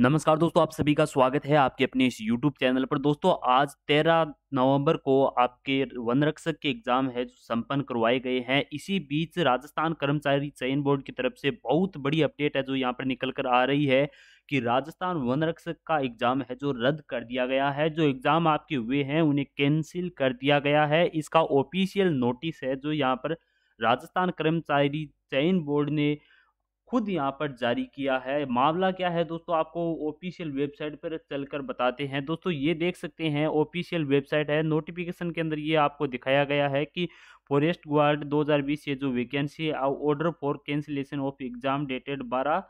नमस्कार दोस्तों आप सभी का स्वागत है आपके अपने इस YouTube चैनल पर दोस्तों आज 13 नवंबर को आपके वन रक्षक के एग्जाम है जो संपन्न करवाए गए हैं इसी बीच राजस्थान कर्मचारी चयन बोर्ड की तरफ से बहुत बड़ी अपडेट है जो यहाँ पर निकल कर आ रही है कि राजस्थान वन रक्षक का एग्जाम है जो रद्द कर दिया गया है जो एग्जाम आपके हुए हैं उन्हें कैंसिल कर दिया गया है इसका ऑफिशियल नोटिस है जो यहाँ पर राजस्थान कर्मचारी चयन बोर्ड ने खुद यहाँ पर जारी किया है मामला क्या है दोस्तों आपको ऑफिशियल वेबसाइट पर चलकर बताते हैं दोस्तों ये देख सकते हैं ऑफिशियल वेबसाइट है नोटिफिकेशन के अंदर ये आपको दिखाया गया है कि फॉरेस्ट गार्ड 2020 से जो वैकेंसी है order for cancellation of exam dated बारह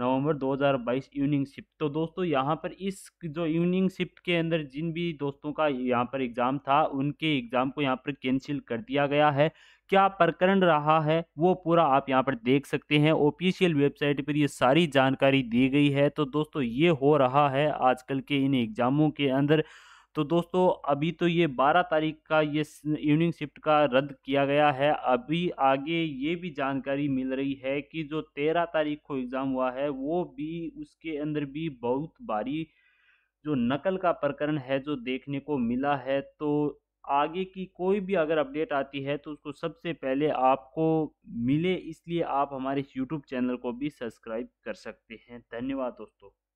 नवंबर 2022 इवनिंग शिफ्ट तो दोस्तों यहाँ पर इस जो इवनिंग शिफ्ट के अंदर जिन भी दोस्तों का यहाँ पर एग्ज़ाम था उनके एग्ज़ाम को यहाँ पर कैंसिल कर दिया गया है क्या प्रकरण रहा है वो पूरा आप यहाँ पर देख सकते हैं ऑफिशियल वेबसाइट पर ये सारी जानकारी दी गई है तो दोस्तों ये हो रहा है आजकल के इन एग्ज़ामों के अंदर तो दोस्तों अभी तो ये 12 तारीख का ये इवनिंग शिफ्ट का रद्द किया गया है अभी आगे ये भी जानकारी मिल रही है कि जो 13 तारीख को एग्ज़ाम हुआ है वो भी उसके अंदर भी बहुत भारी जो नकल का प्रकरण है जो देखने को मिला है तो आगे की कोई भी अगर अपडेट आती है तो उसको सबसे पहले आपको मिले इसलिए आप हमारे इस यूट्यूब चैनल को भी सब्सक्राइब कर सकते हैं धन्यवाद दोस्तों